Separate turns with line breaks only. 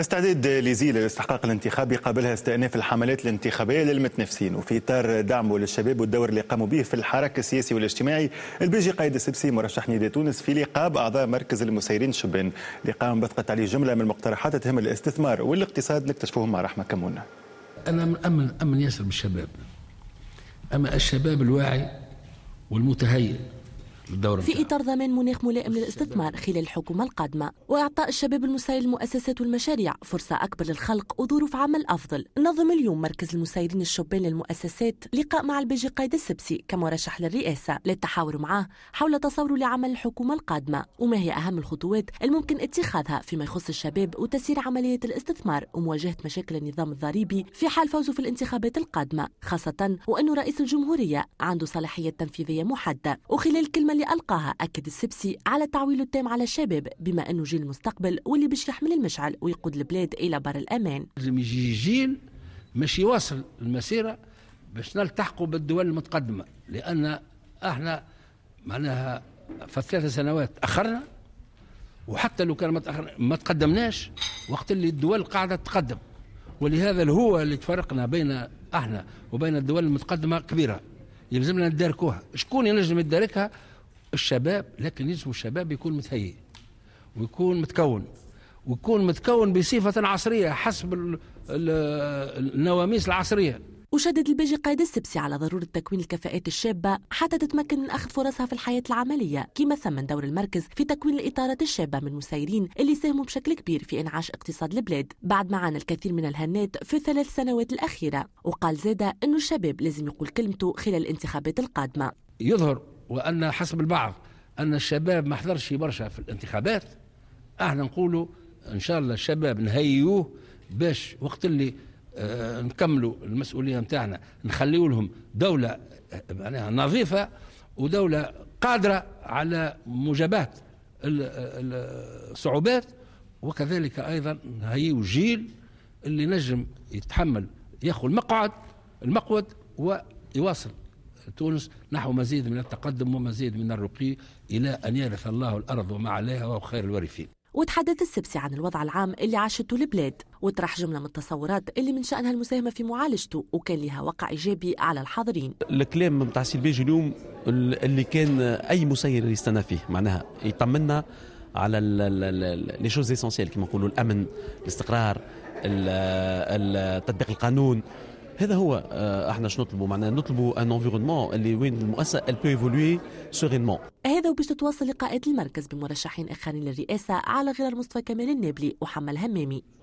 استعداد لزيل للاستحقاق الانتخابي قبلها استئناف الحملات الانتخابيه للمتنافسين وفي اطار دعمه للشباب والدور اللي قاموا به في الحراك السياسي والاجتماعي البيجي قايد السبسي مرشح نيدي تونس في لقاب اعضاء مركز المسيرين شبان اللي قام بثقت عليه جمله من المقترحات تهم الاستثمار والاقتصاد نكتشفوهم مع رحمه كمون
انا امن امن ياسر بالشباب اما الشباب الواعي والمتهيئ الدورة في
إطار ضمان مناخ ملائم للاستثمار خلال الحكومة القادمة وإعطاء الشباب المسير المؤسسات والمشاريع فرصة أكبر للخلق وظروف عمل أفضل نظم اليوم مركز المسيرين الشبان للمؤسسات لقاء مع الباجي قايد السبسي كمرشح للرئاسة للتحاور معه حول تصوره لعمل الحكومة القادمة وما هي أهم الخطوات الممكن اتخاذها فيما يخص الشباب وتسيير عملية الاستثمار ومواجهة مشاكل النظام الضريبي في حال فوزه في الانتخابات القادمة خاصة وانه رئيس الجمهورية عنده صلاحية تنفيذية محددة وخلال كلمة اللي ألقاها أكد السبسي على التعويل التام على الشباب بما أنه جيل المستقبل واللي باش يحمل المشعل ويقود
البلاد إلى بر الأمان لازم يجي جيل مش يواصل المسيرة باش نلتحقوا بالدول المتقدمة لأن احنا معناها في ثلاثة سنوات أخرنا وحتى لو كان ما, ما تقدمناش وقت اللي الدول قاعدة تتقدم ولهذا الهوة اللي تفرقنا بين احنا وبين الدول المتقدمة كبيرة يلزمنا نداركوها شكون ينجم يداركها الشباب لكن لازم الشباب يكون متهيئ ويكون متكون ويكون متكون بصفة عصرية حسب النواميس العصرية وشدد الباجي
قائد السبسي على ضرورة تكوين الكفاءات الشابة حتى تتمكن من أخذ فرصها في الحياة العملية كما ثمن دور المركز في تكوين الإطارات الشابة من مسيرين اللي ساهموا بشكل كبير في إنعاش اقتصاد البلاد بعد ما عانى الكثير من الهنات في الثلاث سنوات الأخيرة وقال زادة أنه الشباب
لازم يقول كلمته خلال الانتخابات القادمة يظهر وان حسب البعض ان الشباب ما حضرش برشا في الانتخابات احنا نقولوا ان شاء الله الشباب نهيوه باش وقت اللي آه نكملوا المسؤوليه نتاعنا نخليوا لهم دوله آه، معناها نظيفه ودوله قادره على مجابهه الصعوبات وكذلك ايضا نهيو جيل اللي نجم يتحمل ياخذ المقعد المقود ويواصل تونس نحو مزيد من التقدم ومزيد من الرقي إلى أن يرث الله الأرض وما عليها وهو خير الوارثين
وتحدث السبسي عن الوضع العام اللي عاشته البلاد وطرح جملة من التصورات اللي من شأنها المساهمة في معالجته وكان لها وقع إيجابي على الحاضرين
الكلام نتاع سيلبيج اليوم اللي كان أي مسير يستنى فيه معناها يطمنا على لي شوز كما نقولوا الامن الاستقرار تطبيق القانون هذا هو آه، احنا شنو نطلبوا معناها نطلبوا ان انفيرونمون اللي وين المؤسسه ال بو ايفولوي سيرينمون
هذا وباش تتواصل لقاءات المركز بمرشحين اخرين للرئاسه على غرار مصطفى كمال النابلي وحمل همامي